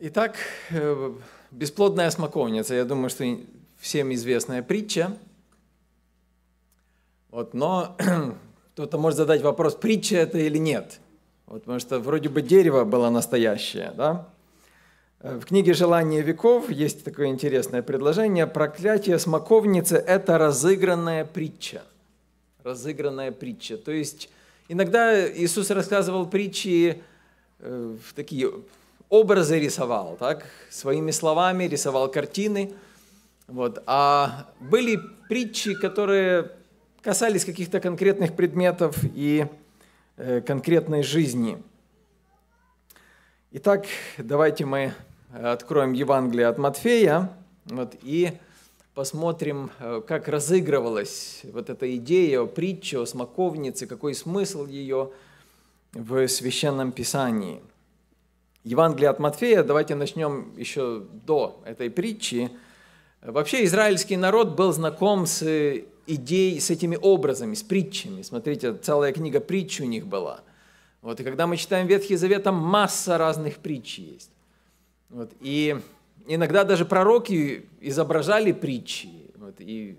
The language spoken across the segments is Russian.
Итак, э, бесплодная смоковница, я думаю, что всем известная притча. Вот, но кто-то может задать вопрос, притча это или нет. Вот, потому что вроде бы дерево было настоящее. Да? Э, в книге «Желание веков» есть такое интересное предложение. Проклятие смоковницы – это разыгранная притча. Разыгранная притча. То есть иногда Иисус рассказывал притчи э, в такие образы рисовал, так, своими словами рисовал картины. Вот. А были притчи, которые касались каких-то конкретных предметов и э, конкретной жизни. Итак, давайте мы откроем Евангелие от Матфея вот, и посмотрим, э, как разыгрывалась вот эта идея о притче, о смоковнице, какой смысл ее в Священном Писании – Евангелие от Матфея, давайте начнем еще до этой притчи. Вообще израильский народ был знаком с э, идеей, с этими образами, с притчами. Смотрите, целая книга притч у них была. Вот, и когда мы читаем Ветхий Завет, там масса разных притч есть. Вот, и иногда даже пророки изображали притчи. Вот, и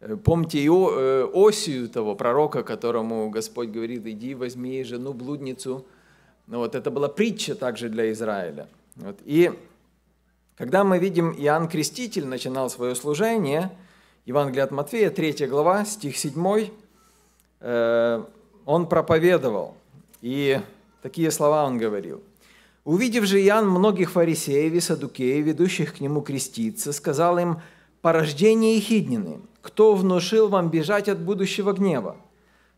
э, Помните и э, Осию того пророка, которому Господь говорит, иди возьми жену блудницу, ну, вот это была притча также для Израиля. Вот. И когда мы видим, Иоанн Креститель начинал свое служение, Евангелие от Матфея, 3 глава, стих 7, э, он проповедовал, и такие слова он говорил. «Увидев же Иоанн многих фарисеев и садукеев, ведущих к нему креститься, сказал им, «Порождение Ехиднины, кто внушил вам бежать от будущего гнева?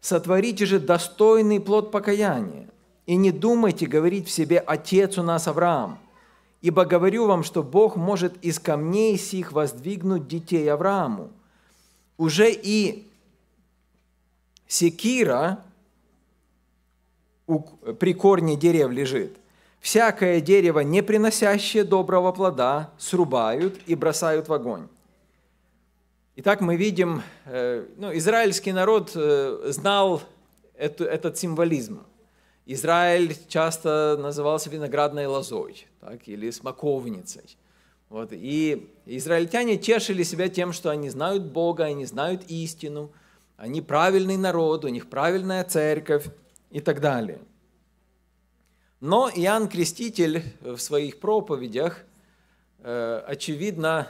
Сотворите же достойный плод покаяния, и не думайте говорить в себе «Отец у нас Авраам», ибо говорю вам, что Бог может из камней сих воздвигнуть детей Аврааму. Уже и секира при корне дерев лежит. Всякое дерево, не приносящее доброго плода, срубают и бросают в огонь. Итак, мы видим, э, ну, израильский народ э, знал эту, этот символизм – Израиль часто назывался виноградной лозой так, или смоковницей. Вот. И израильтяне тешили себя тем, что они знают Бога, они знают истину, они правильный народ, у них правильная церковь и так далее. Но Иоанн Креститель в своих проповедях, э, очевидно,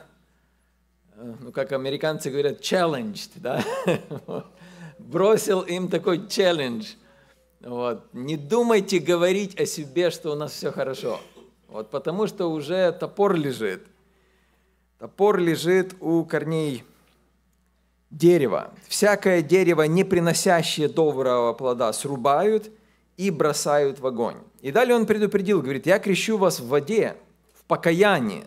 э, ну, как американцы говорят, challenged, да? бросил им такой челлендж – вот. Не думайте говорить о себе, что у нас все хорошо. Вот потому что уже топор лежит. Топор лежит у корней дерева. Всякое дерево, не приносящее доброго плода, срубают и бросают в огонь. И далее он предупредил, говорит, я крещу вас в воде, в покаянии,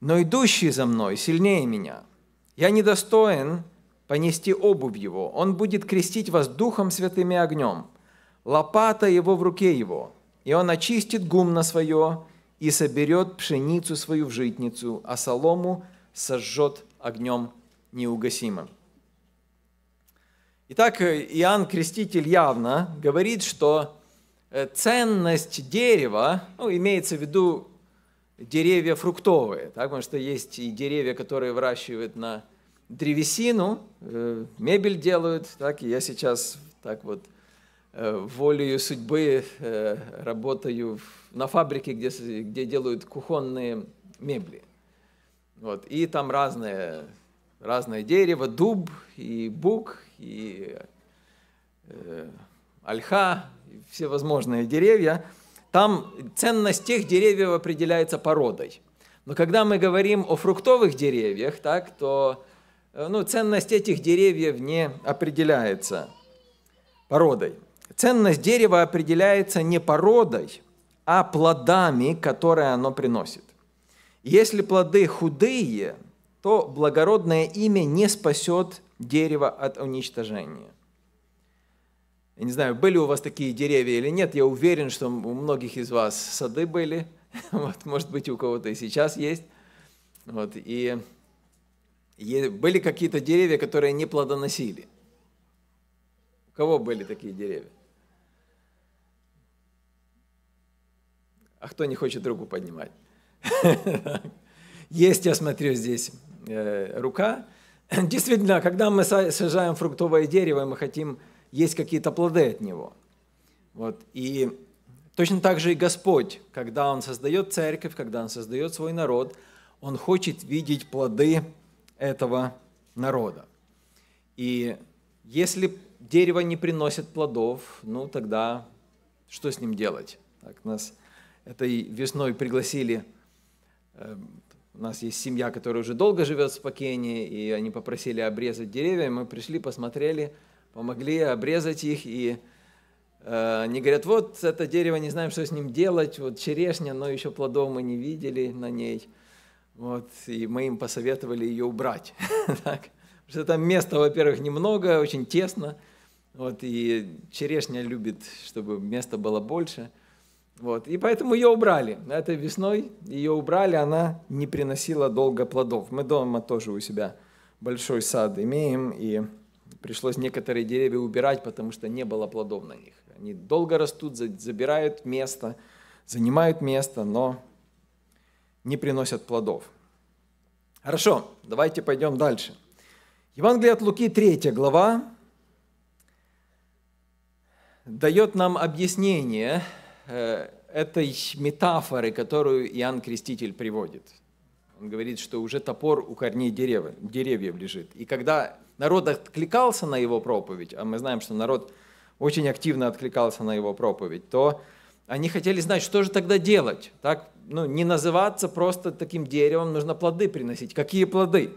но идущий за мной сильнее меня. Я недостоин понести обувь его. Он будет крестить вас Духом Святым и огнем лопата его в руке его, и он очистит гумно свое, и соберет пшеницу свою в житницу, а солому сожжет огнем неугасимым. Итак, Иоанн Креститель явно говорит, что э, ценность дерева, ну, имеется в виду деревья фруктовые, так, потому что есть и деревья, которые выращивают на древесину, э, мебель делают, так, и я сейчас так вот – Э, волею судьбы э, работаю на фабрике, где, где делают кухонные мебли. Вот. И там разное, разное дерево, дуб и бук, и э, ольха, и всевозможные деревья. Там ценность тех деревьев определяется породой. Но когда мы говорим о фруктовых деревьях, так, то ну, ценность этих деревьев не определяется породой. Ценность дерева определяется не породой, а плодами, которые оно приносит. Если плоды худые, то благородное имя не спасет дерево от уничтожения. Я не знаю, были у вас такие деревья или нет, я уверен, что у многих из вас сады были, вот, может быть, у кого-то и сейчас есть. Вот, и, и были какие-то деревья, которые не плодоносили. У кого были такие деревья? А кто не хочет руку поднимать? Есть, я смотрю, здесь э, рука. Действительно, когда мы сажаем фруктовое дерево, мы хотим есть какие-то плоды от него. Вот. И точно так же и Господь, когда Он создает церковь, когда Он создает свой народ, Он хочет видеть плоды этого народа. И если дерево не приносит плодов, ну тогда что с ним делать? Так нас этой весной пригласили. Эм, у нас есть семья, которая уже долго живет в Спокене, и они попросили обрезать деревья. Мы пришли, посмотрели, помогли обрезать их, и э, они говорят, вот это дерево, не знаем, что с ним делать, вот черешня, но еще плодов мы не видели на ней. Вот, и мы им посоветовали ее убрать. так. Потому что там места, во-первых, немного, очень тесно. Вот, и черешня любит, чтобы места было больше – вот. И поэтому ее убрали. Этой весной ее убрали, она не приносила долго плодов. Мы дома тоже у себя большой сад имеем, и пришлось некоторые деревья убирать, потому что не было плодов на них. Они долго растут, забирают место, занимают место, но не приносят плодов. Хорошо, давайте пойдем дальше. Евангелие от Луки, 3 глава, дает нам объяснение Э, этой метафоры, которую Иоанн Креститель приводит. Он говорит, что уже топор у корней дерева, деревьев лежит. И когда народ откликался на его проповедь, а мы знаем, что народ очень активно откликался на его проповедь, то они хотели знать, что же тогда делать. Так, ну, не называться просто таким деревом, нужно плоды приносить. Какие плоды?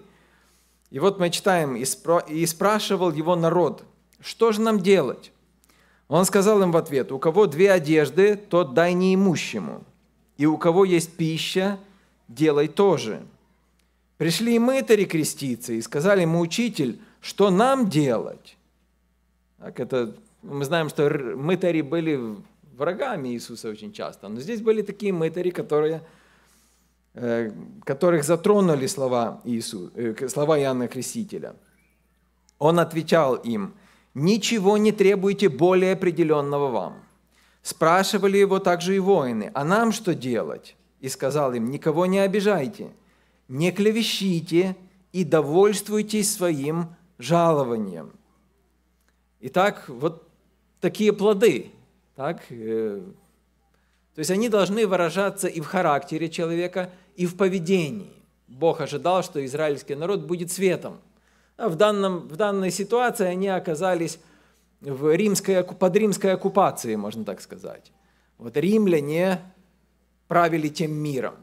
И вот мы читаем, «И спрашивал его народ, что же нам делать?» Он сказал им в ответ, у кого две одежды, тот дай неимущему, и у кого есть пища, делай тоже. Пришли и мытари креститься и сказали ему, учитель, что нам делать? Так это, мы знаем, что мытари были врагами Иисуса очень часто, но здесь были такие мытари, которые, э, которых затронули слова, Иисуса, э, слова Иоанна Крестителя. Он отвечал им – Ничего не требуйте более определенного вам. Спрашивали его также и воины, а нам что делать? И сказал им, никого не обижайте, не клевещите и довольствуйтесь своим жалованием. Итак, вот такие плоды. Так? Э, то есть они должны выражаться и в характере человека, и в поведении. Бог ожидал, что израильский народ будет светом – а в, данном, в данной ситуации они оказались в римской, под римской оккупацией, можно так сказать. Вот римляне правили тем миром.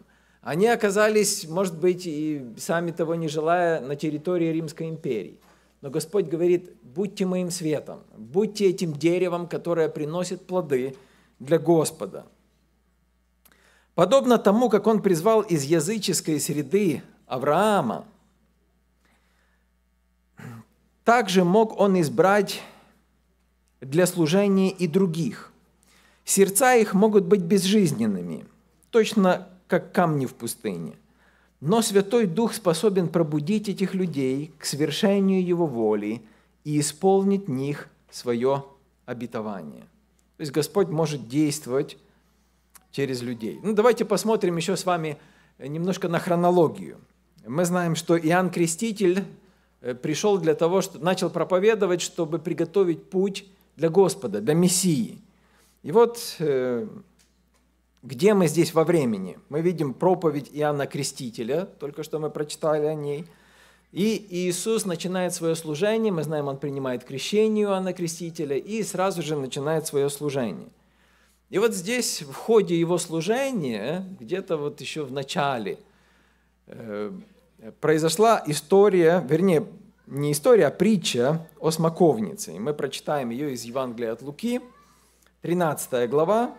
Они оказались, может быть, и сами того не желая, на территории Римской империи. Но Господь говорит, будьте моим светом, будьте этим деревом, которое приносит плоды для Господа. Подобно тому, как он призвал из языческой среды Авраама, также мог он избрать для служения и других. Сердца их могут быть безжизненными, точно как камни в пустыне. Но Святой Дух способен пробудить этих людей к свершению Его воли и исполнить в них свое обетование. То есть Господь может действовать через людей. Ну, давайте посмотрим еще с вами немножко на хронологию. Мы знаем, что Иоанн Креститель Э, пришел для того, что начал проповедовать, чтобы приготовить путь для Господа, для Мессии. И вот э, где мы здесь во времени? Мы видим проповедь Иоанна Крестителя, только что мы прочитали о ней. И Иисус начинает свое служение, мы знаем, он принимает крещение Иоанна Крестителя и сразу же начинает свое служение. И вот здесь, в ходе его служения, где-то вот еще в начале, э, произошла история, вернее, не история, а притча о смоковнице. И мы прочитаем ее из Евангелия от Луки, 13 глава,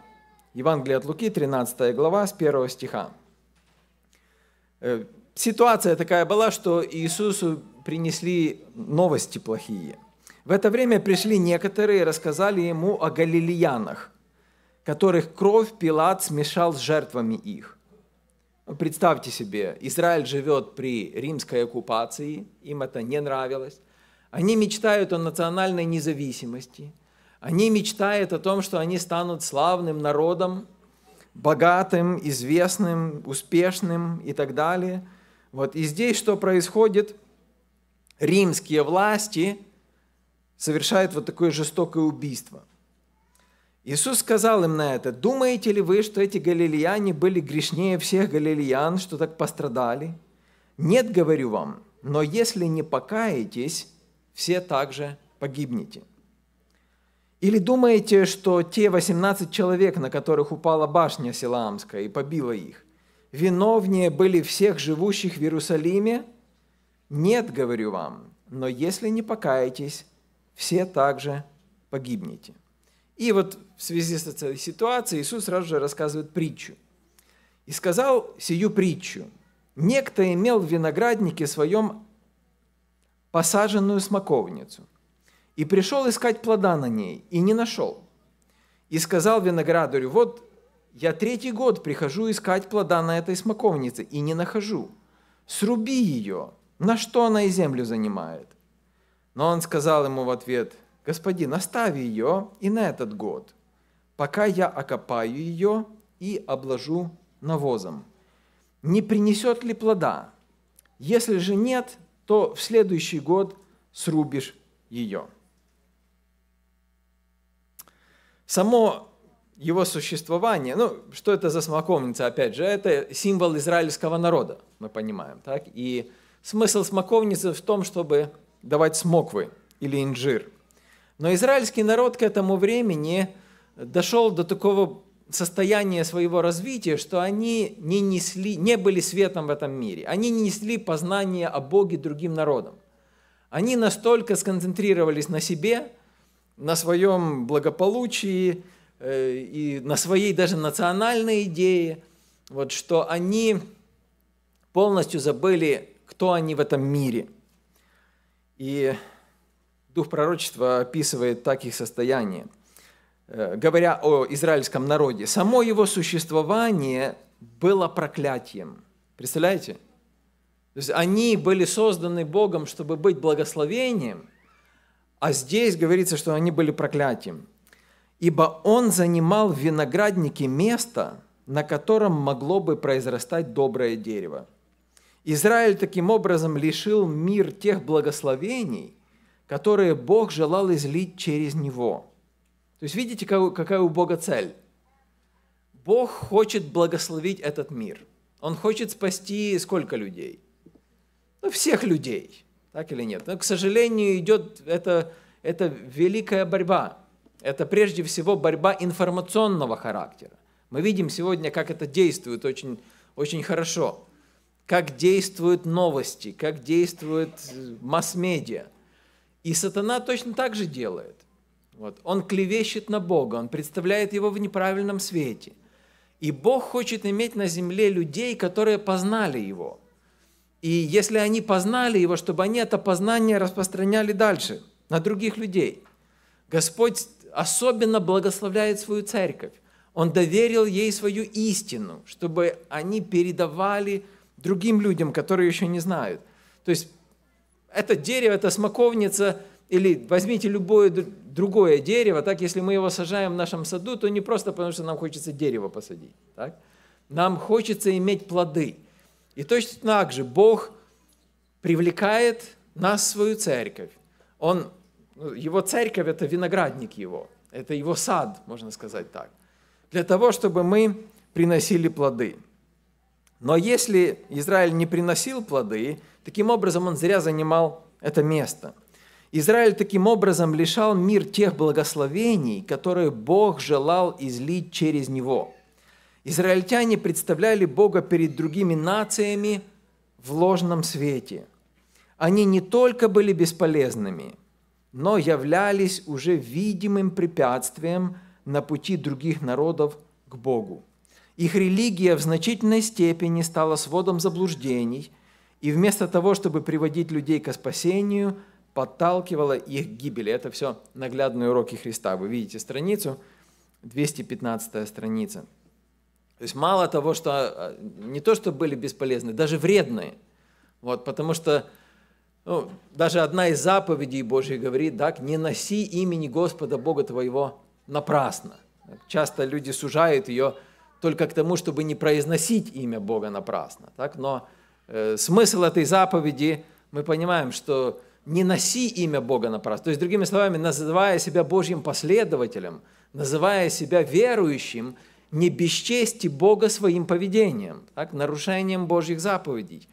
Евангелие от Луки, 13 глава, с 1 стиха. Э, ситуация такая была, что Иисусу принесли новости плохие. В это время пришли некоторые и рассказали ему о галилеянах, которых кровь Пилат смешал с жертвами их. Представьте себе, Израиль живет при римской оккупации, им это не нравилось. Они мечтают о национальной независимости. Они мечтают о том, что они станут славным народом, богатым, известным, успешным и так далее. Вот. И здесь что происходит? Римские власти совершают вот такое жестокое убийство. Иисус сказал им на это, «Думаете ли вы, что эти галилеяне были грешнее всех галилеян, что так пострадали? Нет, говорю вам, но если не покаетесь, все также погибнете». Или думаете, что те 18 человек, на которых упала башня Силаамская и побила их, виновнее были всех живущих в Иерусалиме? Нет, говорю вам, но если не покаетесь, все также погибнете. И вот в связи с этой ситуацией Иисус сразу же рассказывает притчу. «И сказал сию притчу. Некто имел в винограднике своем посаженную смоковницу, и пришел искать плода на ней, и не нашел. И сказал виноградарю, вот я третий год прихожу искать плода на этой смоковнице, и не нахожу. Сруби ее, на что она и землю занимает?» Но он сказал ему в ответ – «Господин, оставь ее и на этот год, пока я окопаю ее и обложу навозом. Не принесет ли плода? Если же нет, то в следующий год срубишь ее». Само его существование, ну, что это за смоковница, опять же, это символ израильского народа, мы понимаем, так? И смысл смоковницы в том, чтобы давать смоквы или инжир – но израильский народ к этому времени дошел до такого состояния своего развития, что они не несли, не были светом в этом мире. Они не несли познание о Боге другим народам. Они настолько сконцентрировались на себе, на своем благополучии э, и на своей даже национальной идее, вот, что они полностью забыли, кто они в этом мире. И Дух пророчества описывает таких состояний, э, говоря о израильском народе. Само его существование было проклятием. Представляете? То есть они были созданы Богом, чтобы быть благословением, а здесь говорится, что они были проклятием. «Ибо он занимал в винограднике место, на котором могло бы произрастать доброе дерево». Израиль таким образом лишил мир тех благословений – которые Бог желал излить через него. То есть видите, какая у Бога цель? Бог хочет благословить этот мир. Он хочет спасти сколько людей? Ну, всех людей, так или нет. Но, к сожалению, идет это, это великая борьба. Это прежде всего борьба информационного характера. Мы видим сегодня, как это действует очень, очень хорошо. Как действуют новости, как действует э, масс-медиа – и сатана точно так же делает. Вот. Он клевещет на Бога, он представляет его в неправильном свете. И Бог хочет иметь на земле людей, которые познали его. И если они познали его, чтобы они это познание распространяли дальше, на других людей. Господь особенно благословляет свою церковь. Он доверил ей свою истину, чтобы они передавали другим людям, которые еще не знают. То есть это дерево, это смоковница, или возьмите любое другое дерево, так, если мы его сажаем в нашем саду, то не просто потому, что нам хочется дерево посадить, так? Нам хочется иметь плоды. И точно так же Бог привлекает нас в свою церковь. Он, ну, его церковь – это виноградник его, это его сад, можно сказать так, для того, чтобы мы приносили плоды. Но если Израиль не приносил плоды, Таким образом, он зря занимал это место. Израиль таким образом лишал мир тех благословений, которые Бог желал излить через него. Израильтяне представляли Бога перед другими нациями в ложном свете. Они не только были бесполезными, но являлись уже видимым препятствием на пути других народов к Богу. Их религия в значительной степени стала сводом заблуждений – и вместо того, чтобы приводить людей к спасению, подталкивала их к гибели. Это все наглядные уроки Христа. Вы видите страницу, 215 страница. То есть мало того, что а, не то, что были бесполезны, даже вредные. Вот, потому что ну, даже одна из заповедей Божьей говорит, так, не носи имени Господа Бога твоего напрасно. Часто люди сужают ее только к тому, чтобы не произносить имя Бога напрасно. Так? Но Э, смысл этой заповеди, мы понимаем, что не носи имя Бога напрасно. То есть, другими словами, называя себя Божьим последователем, называя себя верующим, не бесчести Бога своим поведением, так, нарушением Божьих заповедей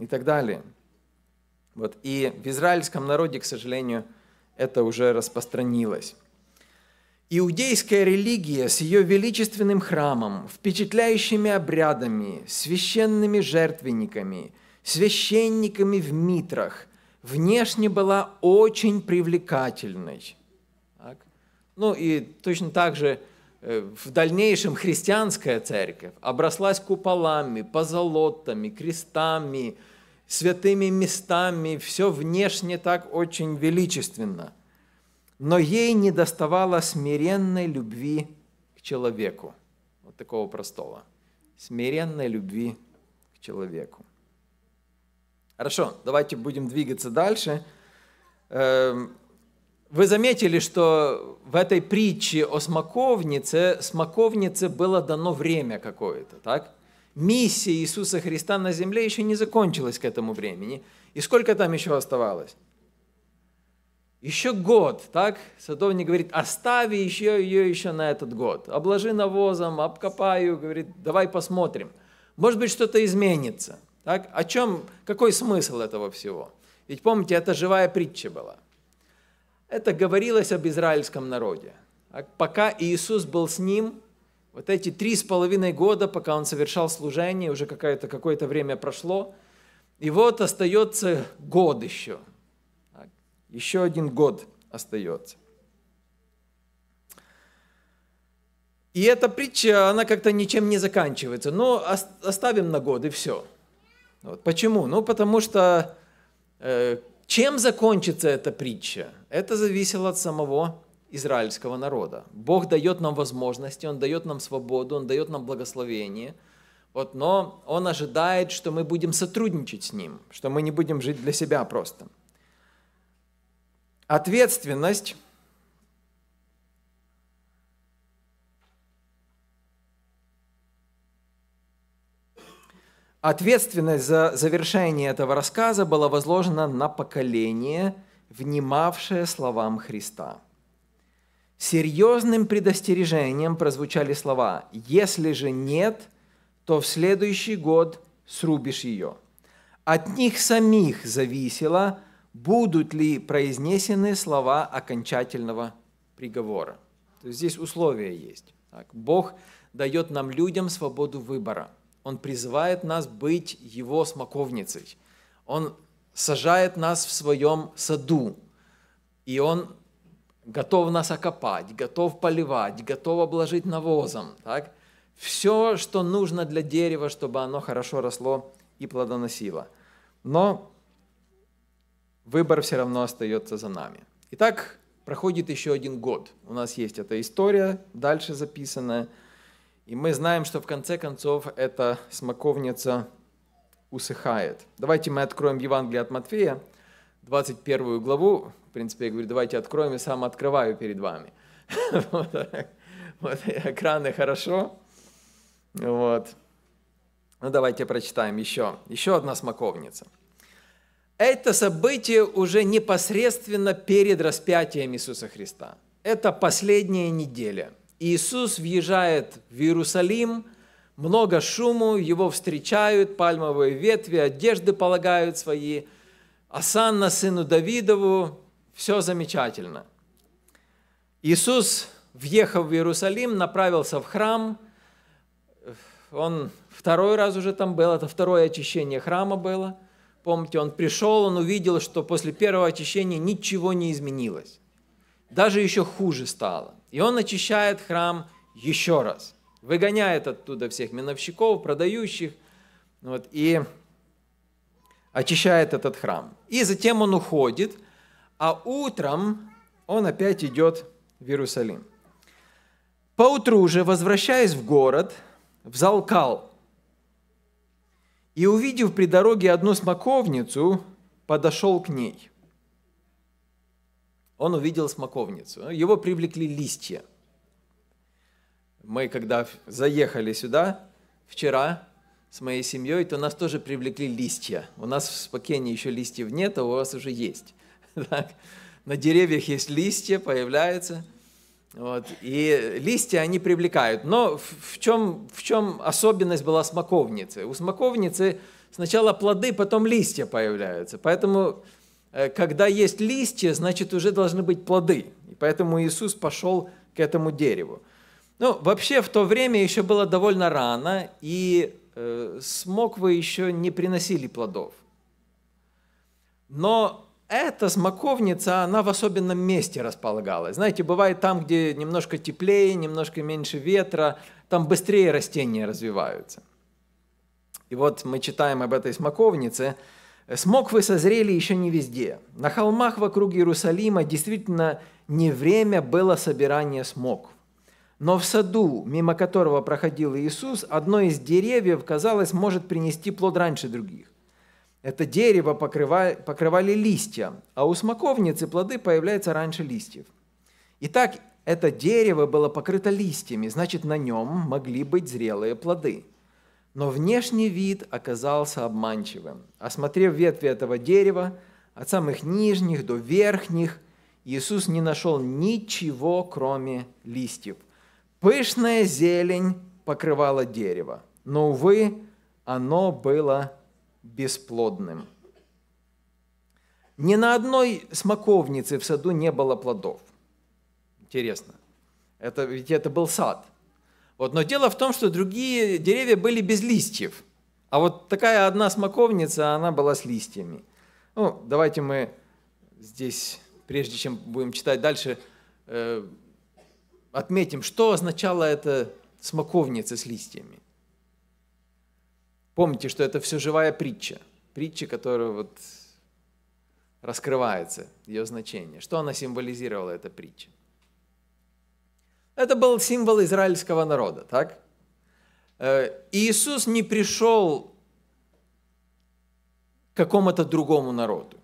и так далее. Вот. И в израильском народе, к сожалению, это уже распространилось. Иудейская религия с ее величественным храмом, впечатляющими обрядами, священными жертвенниками, священниками в митрах, внешне была очень привлекательной. Так? Ну и точно так же э, в дальнейшем христианская церковь оброслась куполами, позолотами, крестами, святыми местами, все внешне так очень величественно – но ей не доставало смиренной любви к человеку. Вот такого простого. Смиренной любви к человеку. Хорошо, давайте будем двигаться дальше. Эм, вы заметили, что в этой притче о смоковнице, смоковнице было дано время какое-то, так? Миссия Иисуса Христа на земле еще не закончилась к этому времени. И сколько там еще оставалось? Еще год, так? Садовник говорит, остави еще ее еще на этот год. Обложи навозом, обкопаю, говорит, давай посмотрим. Может быть, что-то изменится. Так? О чем, какой смысл этого всего? Ведь помните, это живая притча была. Это говорилось об израильском народе. А пока Иисус был с ним, вот эти три с половиной года, пока он совершал служение, уже какое-то какое время прошло, и вот остается год еще – еще один год остается. И эта притча, она как-то ничем не заканчивается. Но оставим на год и все. Вот. Почему? Ну, потому что э, чем закончится эта притча? Это зависело от самого израильского народа. Бог дает нам возможности, Он дает нам свободу, Он дает нам благословение. Вот, но Он ожидает, что мы будем сотрудничать с Ним, что мы не будем жить для себя просто. Ответственность Ответственность за завершение этого рассказа была возложена на поколение, внимавшее словам Христа. Серьезным предостережением прозвучали слова «Если же нет, то в следующий год срубишь ее». От них самих зависело – будут ли произнесены слова окончательного приговора. То есть здесь условия есть. Так, Бог дает нам людям свободу выбора. Он призывает нас быть Его смоковницей. Он сажает нас в своем саду, и Он готов нас окопать, готов поливать, готов обложить навозом. Так? Все, что нужно для дерева, чтобы оно хорошо росло и плодоносило. Но выбор все равно остается за нами. Итак, проходит еще один год. У нас есть эта история, дальше записанная. И мы знаем, что в конце концов эта смоковница усыхает. Давайте мы откроем Евангелие от Матфея, 21 главу. В принципе, я говорю, давайте откроем, и сам открываю перед вами. Вот экраны хорошо. Вот. Ну давайте прочитаем еще. Еще одна смоковница – это событие уже непосредственно перед распятием Иисуса Христа. Это последняя неделя. Иисус въезжает в Иерусалим, много шуму, его встречают, пальмовые ветви, одежды полагают свои, Асанна сыну Давидову, все замечательно. Иисус, въехав в Иерусалим, направился в храм, он второй раз уже там был, это второе очищение храма было – Помните, он пришел, он увидел, что после первого очищения ничего не изменилось. Даже еще хуже стало. И он очищает храм еще раз. Выгоняет оттуда всех миновщиков, продающих. Вот, и очищает этот храм. И затем он уходит, а утром он опять идет в Иерусалим. Поутру же, возвращаясь в город, взалкал – и, увидев при дороге одну смоковницу, подошел к ней. Он увидел смоковницу. Его привлекли листья. Мы, когда заехали сюда вчера с моей семьей, то нас тоже привлекли листья. У нас в Спокене еще листьев нет, а у вас уже есть. Так? На деревьях есть листья, появляются – вот. И листья они привлекают. Но в чем, в чем особенность была смоковницы? У смоковницы сначала плоды, потом листья появляются. Поэтому, э, когда есть листья, значит, уже должны быть плоды. И поэтому Иисус пошел к этому дереву. Ну, вообще, в то время еще было довольно рано, и э, смоквы еще не приносили плодов. Но эта смоковница, она в особенном месте располагалась. Знаете, бывает там, где немножко теплее, немножко меньше ветра, там быстрее растения развиваются. И вот мы читаем об этой смоковнице. «Смоквы созрели еще не везде. На холмах вокруг Иерусалима действительно не время было собирания смокв. Но в саду, мимо которого проходил Иисус, одно из деревьев, казалось, может принести плод раньше других. Это дерево покрывали, покрывали листья, а у смоковницы плоды появляются раньше листьев. Итак, это дерево было покрыто листьями, значит, на нем могли быть зрелые плоды. Но внешний вид оказался обманчивым. Осмотрев ветви этого дерева, от самых нижних до верхних, Иисус не нашел ничего, кроме листьев. Пышная зелень покрывала дерево, но, увы, оно было бесплодным. Ни на одной смоковнице в саду не было плодов. Интересно. Это, ведь это был сад. Вот, но дело в том, что другие деревья были без листьев. А вот такая одна смоковница, она была с листьями. Ну, давайте мы здесь, прежде чем будем читать дальше, э, отметим, что означало это смоковница с листьями. Помните, что это все живая притча. Притча, которая вот раскрывается, ее значение. Что она символизировала, эта притча? Это был символ израильского народа, так? Э, Иисус не пришел к какому-то другому народу.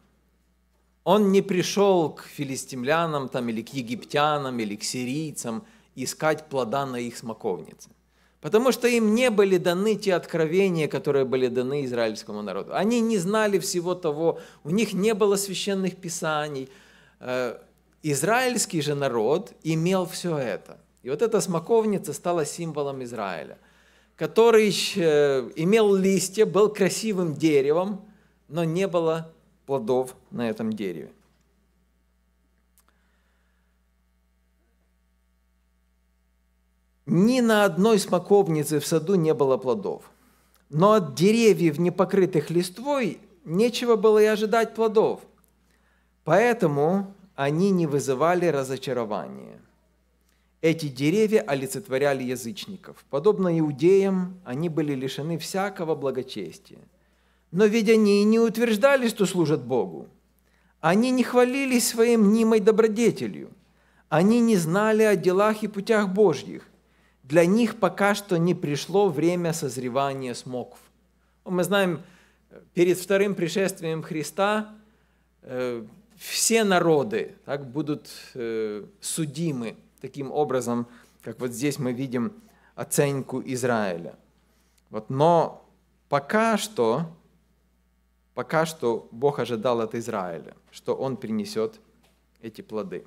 Он не пришел к филистимлянам там, или к египтянам, или к сирийцам искать плода на их смоковнице. Потому что им не были даны те откровения, которые были даны израильскому народу. Они не знали всего того, у них не было священных писаний. Э, израильский же народ имел все это. И вот эта смоковница стала символом Израиля, который э, имел листья, был красивым деревом, но не было плодов на этом дереве. Ни на одной смоковнице в саду не было плодов. Но от деревьев, не покрытых листвой, нечего было и ожидать плодов. Поэтому они не вызывали разочарования. Эти деревья олицетворяли язычников. Подобно иудеям, они были лишены всякого благочестия. Но ведь они и не утверждали, что служат Богу. Они не хвалились своим мнимой добродетелью. Они не знали о делах и путях Божьих для них пока что не пришло время созревания смоков. Мы знаем, перед вторым пришествием Христа э, все народы так, будут э, судимы таким образом, как вот здесь мы видим оценку Израиля. Вот, но пока что, пока что Бог ожидал от Израиля, что он принесет эти плоды.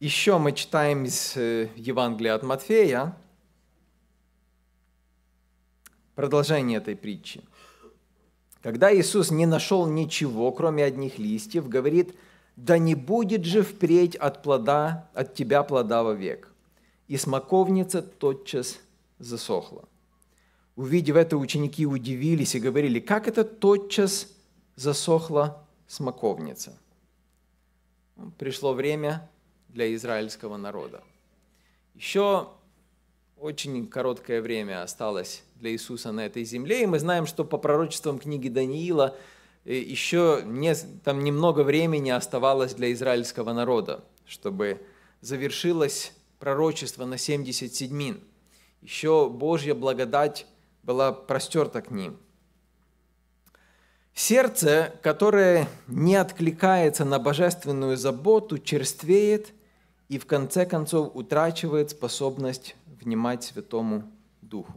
Еще мы читаем из э, Евангелия от Матфея продолжение этой притчи. Когда Иисус не нашел ничего, кроме одних листьев, говорит, «Да не будет же впредь от, плода, от тебя плода вовек». И смоковница тотчас засохла. Увидев это, ученики удивились и говорили, как это тотчас засохла смоковница. Пришло время для израильского народа. Еще очень короткое время осталось для Иисуса на этой земле, и мы знаем, что по пророчествам книги Даниила э, еще не, там немного времени оставалось для израильского народа, чтобы завершилось пророчество на 70 седьмин. Еще Божья благодать была простерта к ним. Сердце, которое не откликается на божественную заботу, черствеет – и в конце концов утрачивает способность внимать Святому Духу.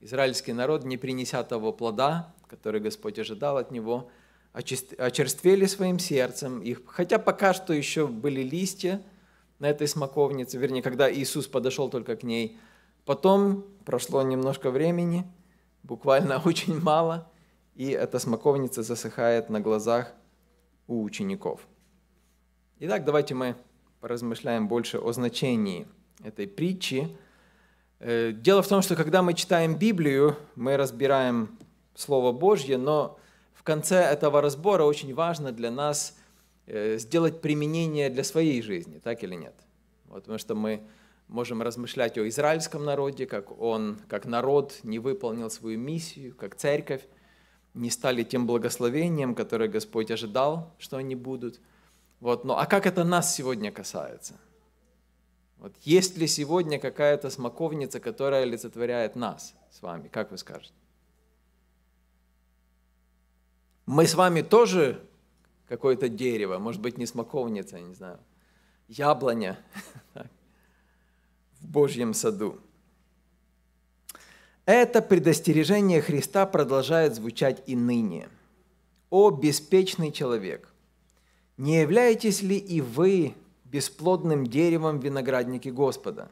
Израильский народ, не принеся того плода, который Господь ожидал от него, очерствели своим сердцем их, хотя пока что еще были листья на этой смоковнице, вернее, когда Иисус подошел только к ней. Потом прошло немножко времени, буквально очень мало, и эта смоковница засыхает на глазах у учеников. Итак, давайте мы поразмышляем больше о значении этой притчи. Э, дело в том, что когда мы читаем Библию, мы разбираем Слово Божье, но в конце этого разбора очень важно для нас э, сделать применение для своей жизни, так или нет. Вот, потому что мы можем размышлять о израильском народе, как он, как народ не выполнил свою миссию, как церковь не стали тем благословением, которое Господь ожидал, что они будут – вот, но, а как это нас сегодня касается? Вот, есть ли сегодня какая-то смоковница, которая олицетворяет нас с вами? Как вы скажете? Мы с вами тоже какое-то дерево, может быть, не смоковница, я не знаю, яблоня в Божьем саду. Это предостережение Христа продолжает звучать и ныне. «О беспечный человек, не являетесь ли и вы бесплодным деревом виноградники Господа?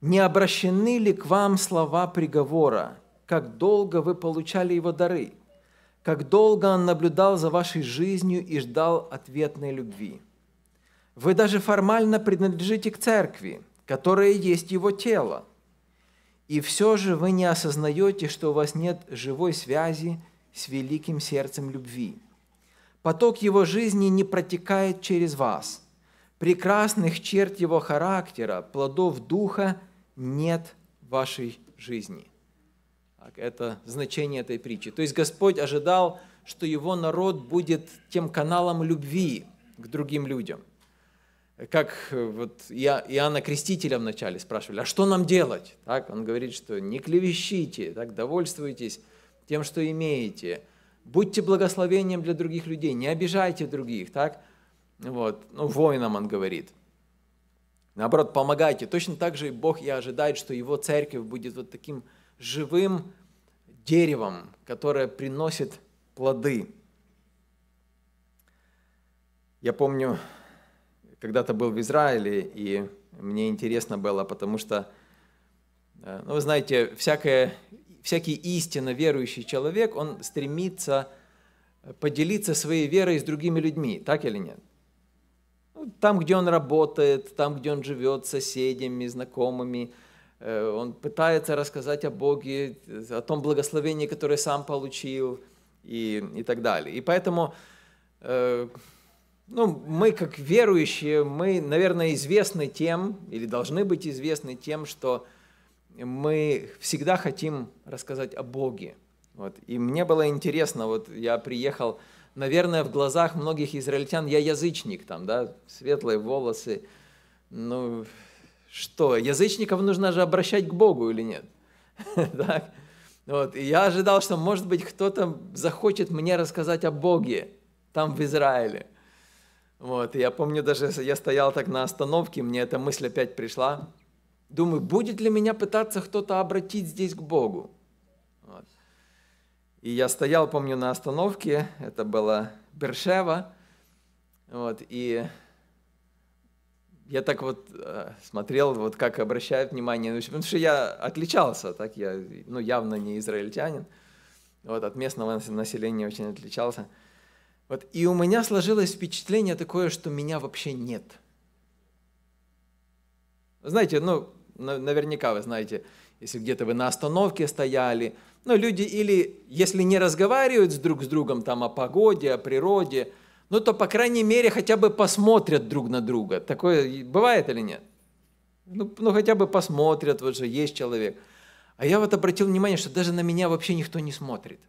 Не обращены ли к вам слова приговора, как долго вы получали его дары, как долго он наблюдал за вашей жизнью и ждал ответной любви? Вы даже формально принадлежите к церкви, которая есть его тело, и все же вы не осознаете, что у вас нет живой связи с великим сердцем любви – Поток его жизни не протекает через вас. Прекрасных черт его характера, плодов духа нет в вашей жизни. Так, это значение этой притчи. То есть Господь ожидал, что его народ будет тем каналом любви к другим людям. Как э, вот я Иоанна Крестителя вначале спрашивали, а что нам делать? Так, он говорит, что не клевещите, так, довольствуйтесь тем, что имеете – Будьте благословением для других людей, не обижайте других, так? Вот, ну, воинам он говорит. Наоборот, помогайте. Точно так же и Бог и ожидает, что его церковь будет вот таким живым деревом, которое приносит плоды. Я помню, когда-то был в Израиле, и мне интересно было, потому что, э, ну, вы знаете, всякое всякий истинно верующий человек, он стремится поделиться своей верой с другими людьми, так или нет? Ну, там, где он работает, там, где он живет, с соседями, знакомыми, э, он пытается рассказать о Боге, о том благословении, которое сам получил и, и так далее. И поэтому э, ну, мы, как верующие, мы, наверное, известны тем, или должны быть известны тем, что мы всегда хотим рассказать о Боге. Вот. И мне было интересно, вот я приехал, наверное, в глазах многих израильтян я язычник, там, да, светлые волосы. Ну, что, язычников нужно же обращать к Богу или нет? Вот. И я ожидал, что, может быть, кто-то захочет мне рассказать о Боге там, в Израиле. Вот. И я помню, даже я стоял так на остановке, мне эта мысль опять пришла. Думаю, будет ли меня пытаться кто-то обратить здесь к Богу? Вот. И я стоял, помню, на остановке, это было Бершева, вот, и я так вот э, смотрел, вот как обращают внимание, ну, потому что я отличался, так я, ну, явно не израильтянин, вот, от местного населения очень отличался. Вот, и у меня сложилось впечатление такое, что меня вообще нет. Знаете, ну, наверняка вы знаете, если где-то вы на остановке стояли, но люди или, если не разговаривают с друг с другом там о погоде, о природе, ну то, по крайней мере, хотя бы посмотрят друг на друга. Такое бывает или нет? Ну, ну хотя бы посмотрят, вот же есть человек. А я вот обратил внимание, что даже на меня вообще никто не смотрит.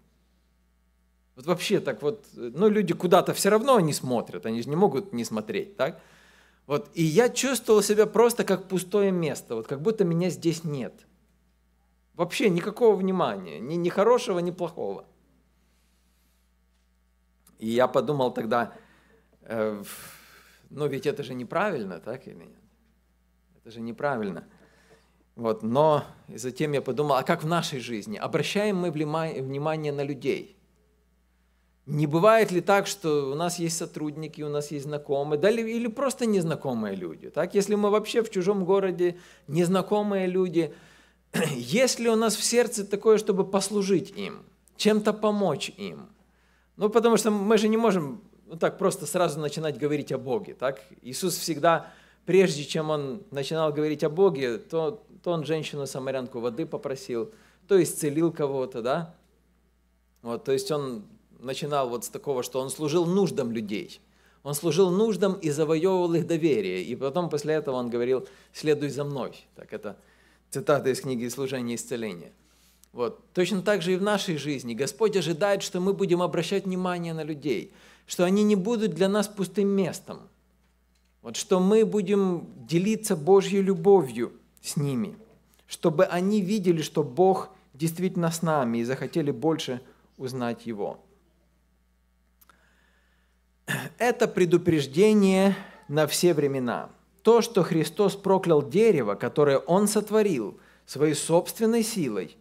Вот вообще так вот, ну люди куда-то все равно они смотрят, они же не могут не смотреть, так? Вот, и я чувствовал себя просто как пустое место, вот как будто меня здесь нет. Вообще никакого внимания, ни, ни хорошего, ни плохого. И я подумал тогда, э, ну ведь это же неправильно, так или нет? Это же неправильно. Вот, но затем я подумал, а как в нашей жизни? Обращаем мы внимание на людей – не бывает ли так, что у нас есть сотрудники, у нас есть знакомые, да, или просто незнакомые люди? Так, если мы вообще в чужом городе незнакомые люди, есть ли у нас в сердце такое, чтобы послужить им, чем-то помочь им? Ну, потому что мы же не можем ну, так просто сразу начинать говорить о Боге. Так? Иисус всегда, прежде чем он начинал говорить о Боге, то, то он женщину-самарянку воды попросил, то исцелил кого-то, да? Вот, то есть он начинал вот с такого, что он служил нуждам людей. Он служил нуждам и завоевывал их доверие. И потом после этого он говорил «следуй за мной». Так это цитата из книги «Служение и исцеление». Вот. Точно так же и в нашей жизни. Господь ожидает, что мы будем обращать внимание на людей, что они не будут для нас пустым местом, вот, что мы будем делиться Божьей любовью с ними, чтобы они видели, что Бог действительно с нами и захотели больше узнать Его это предупреждение на все времена. То, что Христос проклял дерево, которое Он сотворил своей собственной силой,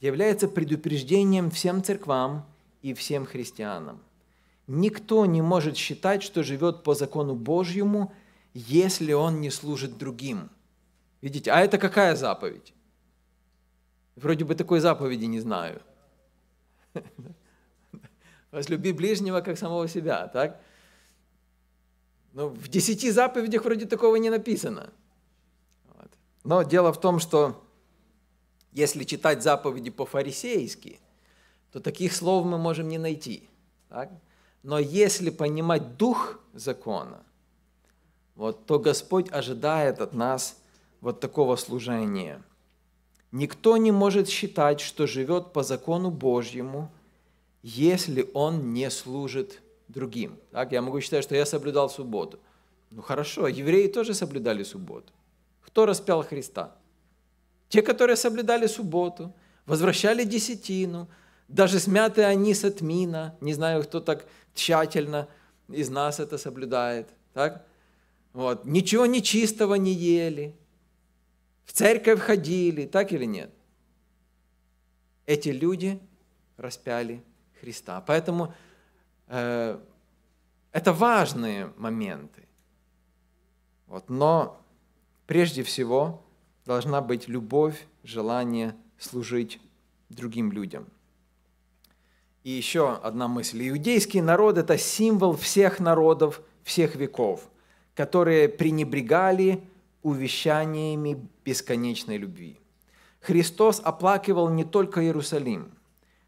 является предупреждением всем церквам и всем христианам. Никто не может считать, что живет по закону Божьему, если он не служит другим. Видите, а это какая заповедь? Вроде бы такой заповеди не знаю. Возлюби ближнего, как самого себя, так? Ну, в десяти заповедях вроде такого не написано. Вот. Но дело в том, что если читать заповеди по-фарисейски, то таких слов мы можем не найти. Так? Но если понимать дух закона, вот, то Господь ожидает от нас вот такого служения. Никто не может считать, что живет по закону Божьему – если он не служит другим. Так, я могу считать, что я соблюдал субботу. Ну хорошо, евреи тоже соблюдали субботу. Кто распял Христа? Те, которые соблюдали субботу, возвращали десятину, даже смяты они с отмина. Не знаю, кто так тщательно из нас это соблюдает. Так? Вот. Ничего нечистого не ели. В церковь ходили, так или нет? Эти люди распяли Христа. Поэтому э, это важные моменты. Вот, но прежде всего должна быть любовь, желание служить другим людям. И еще одна мысль. Иудейский народ – это символ всех народов всех веков, которые пренебрегали увещаниями бесконечной любви. Христос оплакивал не только Иерусалим –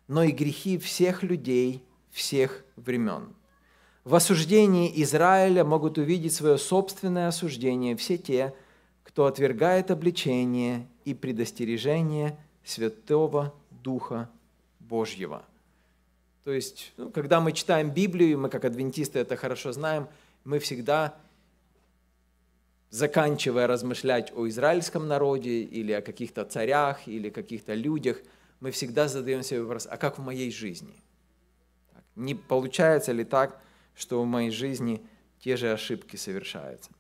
но и грехи всех людей всех времен. В осуждении Израиля могут увидеть свое собственное осуждение все те, кто отвергает обличение и предостережение Святого Духа Божьего. То есть, ну, когда мы читаем Библию, мы как адвентисты это хорошо знаем, мы всегда, заканчивая размышлять о израильском народе или о каких-то царях или каких-то людях – мы всегда задаем себе вопрос, а как в моей жизни? Не получается ли так, что в моей жизни те же ошибки совершаются?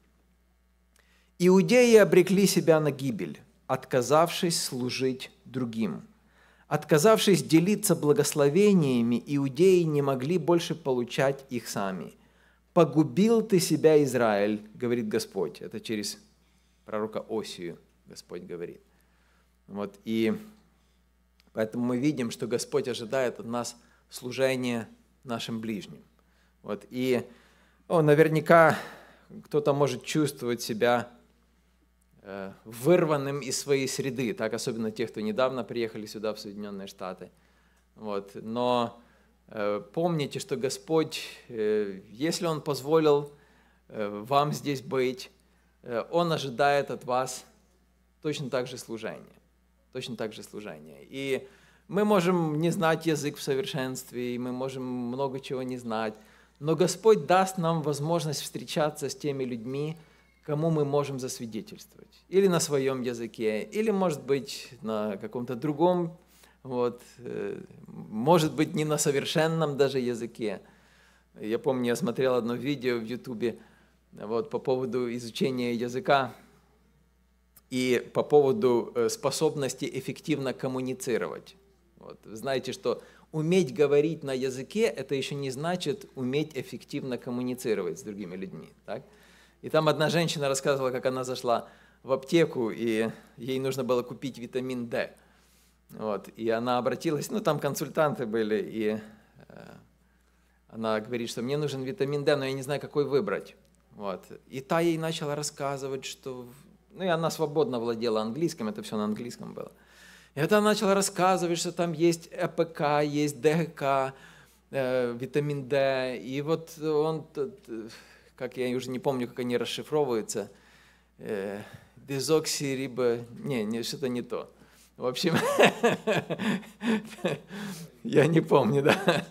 Иудеи обрекли себя на гибель, отказавшись служить другим. Отказавшись делиться благословениями, иудеи не могли больше получать их сами. «Погубил ты себя, Израиль», говорит Господь. Это через пророка Осию Господь говорит. Вот, и Поэтому мы видим, что Господь ожидает от нас служения нашим ближним. Вот. И о, наверняка кто-то может чувствовать себя э, вырванным из своей среды, так особенно тех, кто недавно приехали сюда, в Соединенные Штаты. Вот. Но э, помните, что Господь, э, если Он позволил э, вам здесь быть, э, Он ожидает от вас точно так же служения. Точно так же служение. И мы можем не знать язык в совершенстве, и мы можем много чего не знать, но Господь даст нам возможность встречаться с теми людьми, кому мы можем засвидетельствовать. Или на своем языке, или, может быть, на каком-то другом, вот, э, может быть, не на совершенном даже языке. Я помню, я смотрел одно видео в Ютубе вот, по поводу изучения языка, и по поводу э, способности эффективно коммуницировать. Вот. Знаете, что уметь говорить на языке – это еще не значит уметь эффективно коммуницировать с другими людьми. Так? И там одна женщина рассказывала, как она зашла в аптеку, и ей нужно было купить витамин D. Вот. И она обратилась, ну там консультанты были, и э, она говорит, что мне нужен витамин D, но я не знаю, какой выбрать. Вот. И та ей начала рассказывать, что ну и она свободно владела английским, это все на английском было. И это она начала рассказывать, что там есть ЭПК, есть ДХК, э, витамин D. И вот он, как я уже не помню, как они расшифровываются, э, дезоксириба... Не, не, что-то не то. В общем, я не помню, да.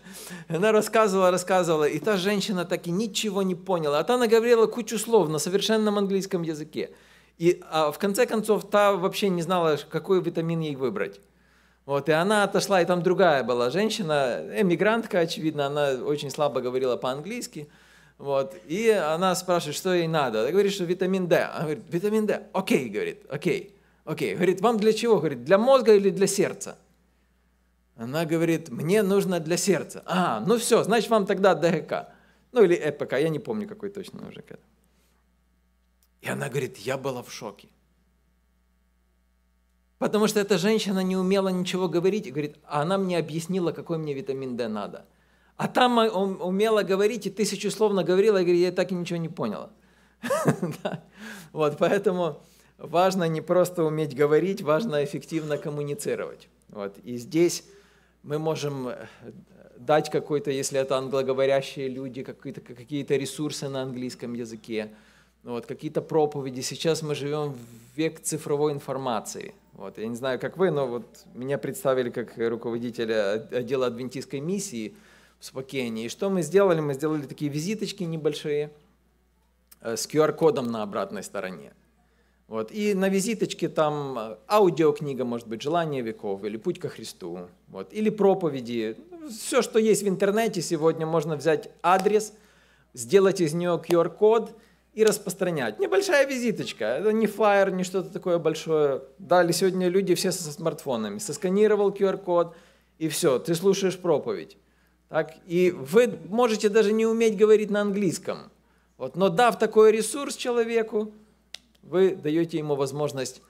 Она рассказывала, рассказывала, и та женщина так и ничего не поняла. А та она говорила кучу слов на совершенном английском языке. И а, в конце концов та вообще не знала, какой витамин ей выбрать. Вот, и она отошла, и там другая была женщина, эмигрантка, очевидно, она очень слабо говорила по-английски. Вот, и она спрашивает, что ей надо. Она говорит, что витамин D. Она говорит, витамин D. Окей, говорит, окей, окей. Говорит, вам для чего? Говорит, для мозга или для сердца? Она говорит, мне нужно для сердца. А, ну все, значит, вам тогда ДГК. Ну или ЭПК, я не помню, какой точно уже. И она говорит, я была в шоке. Потому что эта женщина не умела ничего говорить, и говорит, а она мне объяснила, какой мне витамин D надо. А там умела говорить и тысячу словно наговорила, и говорит, я так и ничего не поняла. Вот, поэтому важно не просто уметь говорить, важно эффективно коммуницировать. Вот, и здесь мы можем э, дать какой-то, если это англоговорящие люди, какие-то ресурсы на английском языке, ну, вот, какие-то проповеди. Сейчас мы живем в век цифровой информации. Вот, я не знаю, как вы, но вот меня представили как руководителя отдела адвентистской миссии в Спокене. И что мы сделали? Мы сделали такие визиточки небольшие э, с QR-кодом на обратной стороне. Вот. И на визиточке там э, аудиокнига, может быть, «Желание веков» или «Путь ко Христу», вот. или проповеди. Все, что есть в интернете сегодня, можно взять адрес, сделать из нее QR-код – и распространять. Небольшая визиточка, это не флайер, не что-то такое большое. Дали сегодня люди все со смартфонами. Сосканировал QR-код, и все, ты слушаешь проповедь. Так? И вы можете даже не уметь говорить на английском. Вот, но дав такой ресурс человеку, вы даете ему возможность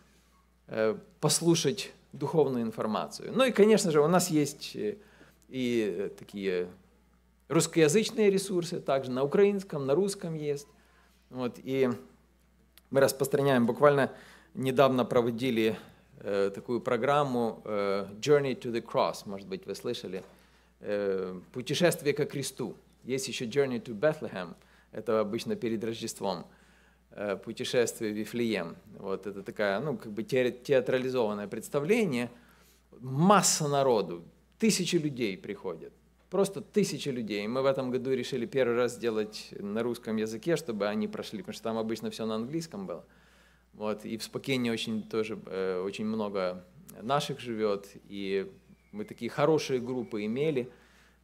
э, послушать духовную информацию. Ну и, конечно же, у нас есть э, и э, такие русскоязычные ресурсы, также на украинском, на русском есть. Вот, и мы распространяем. Буквально недавно проводили э, такую программу э, Journey to the Cross, может быть, вы слышали, э, путешествие ко кресту. Есть еще Journey to Bethlehem, это обычно перед Рождеством, э, путешествие в Вифлеем. Вот это такая, ну, как бы театрализованное представление. Масса народу, тысячи людей приходят просто тысячи людей. Мы в этом году решили первый раз сделать на русском языке, чтобы они прошли, потому что там обычно все на английском было. Вот, и в Спокене очень тоже э, очень много наших живет, и мы такие хорошие группы имели,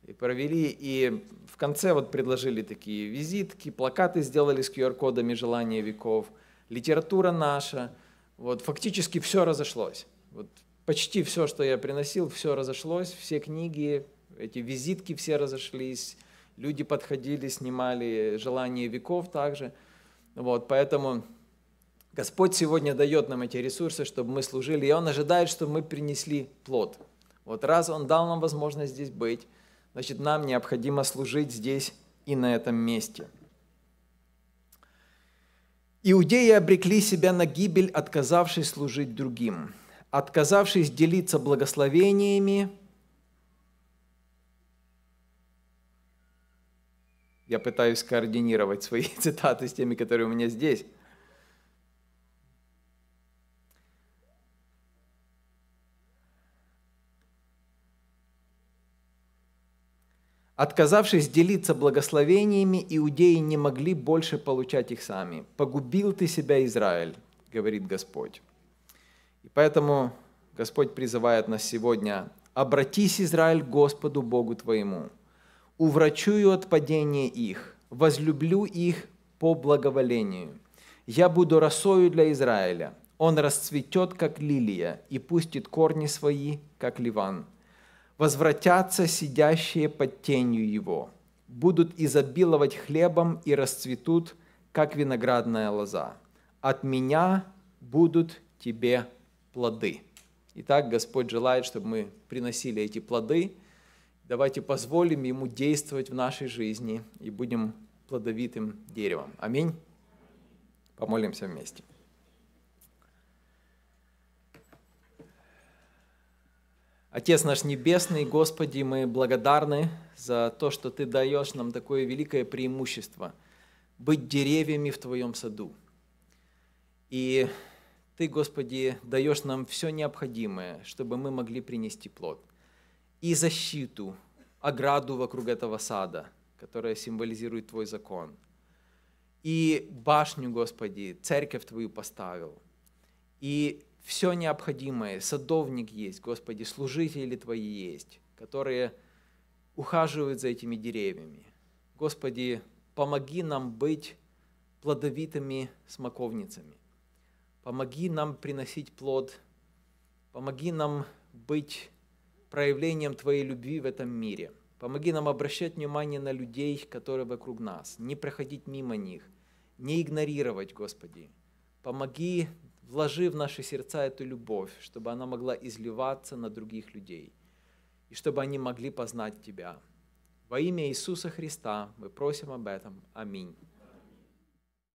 и провели, и в конце вот предложили такие визитки, плакаты сделали с QR-кодами «Желание веков», литература наша, вот фактически все разошлось. Вот почти все, что я приносил, все разошлось, все книги, эти визитки все разошлись, люди подходили, снимали желание веков также. Вот, поэтому Господь сегодня дает нам эти ресурсы, чтобы мы служили, и Он ожидает, что мы принесли плод. Вот раз Он дал нам возможность здесь быть, значит, нам необходимо служить здесь и на этом месте. Иудеи обрекли себя на гибель, отказавшись служить другим, отказавшись делиться благословениями, Я пытаюсь координировать свои цитаты с теми, которые у меня здесь. Отказавшись делиться благословениями, иудеи не могли больше получать их сами. «Погубил ты себя, Израиль», — говорит Господь. И поэтому Господь призывает нас сегодня «Обратись, Израиль, Господу Богу твоему» уврачую от падения их, возлюблю их по благоволению. Я буду росою для Израиля. Он расцветет, как лилия, и пустит корни свои, как ливан. Возвратятся сидящие под тенью его. Будут изобиловать хлебом и расцветут, как виноградная лоза. От меня будут тебе плоды. Итак, Господь желает, чтобы мы приносили эти плоды – Давайте позволим Ему действовать в нашей жизни и будем плодовитым деревом. Аминь. Помолимся вместе. Отец наш Небесный, Господи, мы благодарны за то, что Ты даешь нам такое великое преимущество – быть деревьями в Твоем саду. И Ты, Господи, даешь нам все необходимое, чтобы мы могли принести плод – и защиту, ограду вокруг этого сада, которая символизирует Твой закон. И башню, Господи, церковь Твою поставил. И все необходимое, садовник есть, Господи, служители Твои есть, которые ухаживают за этими деревьями. Господи, помоги нам быть плодовитыми смоковницами. Помоги нам приносить плод. Помоги нам быть проявлением Твоей любви в этом мире. Помоги нам обращать внимание на людей, которые вокруг нас, не проходить мимо них, не игнорировать, Господи. Помоги, вложи в наши сердца эту любовь, чтобы она могла изливаться на других людей, и чтобы они могли познать Тебя. Во имя Иисуса Христа мы просим об этом. Аминь.